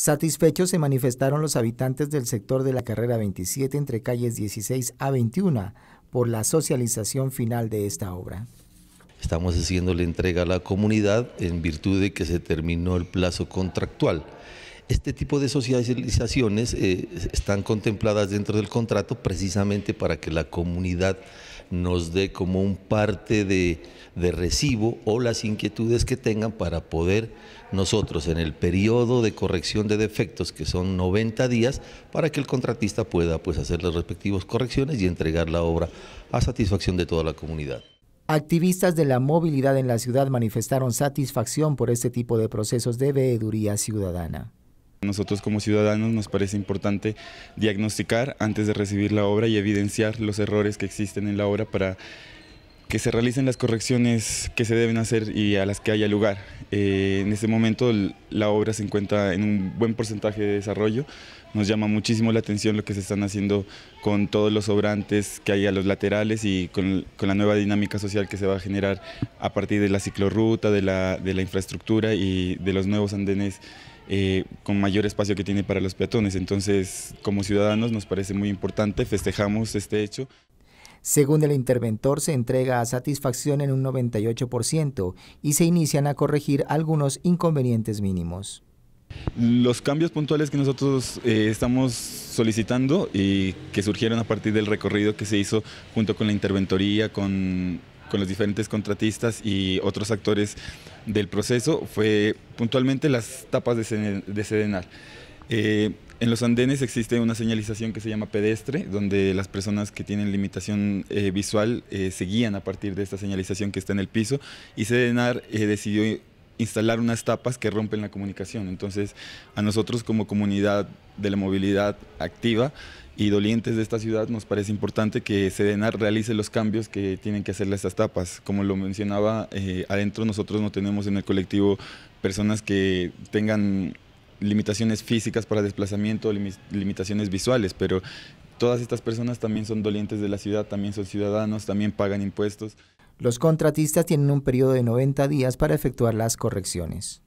Satisfechos se manifestaron los habitantes del sector de la carrera 27 entre calles 16 a 21 por la socialización final de esta obra. Estamos haciendo la entrega a la comunidad en virtud de que se terminó el plazo contractual. Este tipo de socializaciones eh, están contempladas dentro del contrato precisamente para que la comunidad nos dé como un parte de, recibo o las inquietudes que tengan para poder nosotros en el periodo de corrección de defectos, que son 90 días, para que el contratista pueda pues, hacer las respectivas correcciones y entregar la obra a satisfacción de toda la comunidad. Activistas de la movilidad en la ciudad manifestaron satisfacción por este tipo de procesos de veeduría ciudadana. Nosotros como ciudadanos nos parece importante diagnosticar antes de recibir la obra y evidenciar los errores que existen en la obra para que se realicen las correcciones que se deben hacer y a las que haya lugar. Eh, en este momento la obra se encuentra en un buen porcentaje de desarrollo. Nos llama muchísimo la atención lo que se están haciendo con todos los sobrantes que hay a los laterales y con, la nueva dinámica social que se va a generar a partir de la ciclorruta, de la, de la infraestructura y de los nuevos andenes eh, con mayor espacio que tiene para los peatones. Entonces, como ciudadanos nos parece muy importante, festejamos este hecho. Según el interventor, se entrega a satisfacción en un 98% y se inician a corregir algunos inconvenientes mínimos. Los cambios puntuales que nosotros eh, estamos solicitando y que surgieron a partir del recorrido que se hizo junto con la interventoría, con con los diferentes contratistas y otros actores del proceso fue puntualmente las tapas de Sedenar. Eh, en los andenes existe una señalización que se llama pedestre, donde las personas que tienen limitación eh, visual eh, a partir de esta señalización que está en el piso y Sedenar eh, decidió instalar unas tapas que rompen la comunicación. Entonces, a nosotros como comunidad de la movilidad activa y dolientes de esta ciudad, nos parece importante que Sedenar realice los cambios que tienen que hacerle a estas tapas. Como lo mencionaba, eh, adentro nosotros no tenemos en el colectivo personas que tengan limitaciones físicas para desplazamiento, o limitaciones visuales, pero todas estas personas también son dolientes de la ciudad, también son ciudadanos, también pagan impuestos. Los contratistas tienen un periodo de 90 días para efectuar las correcciones.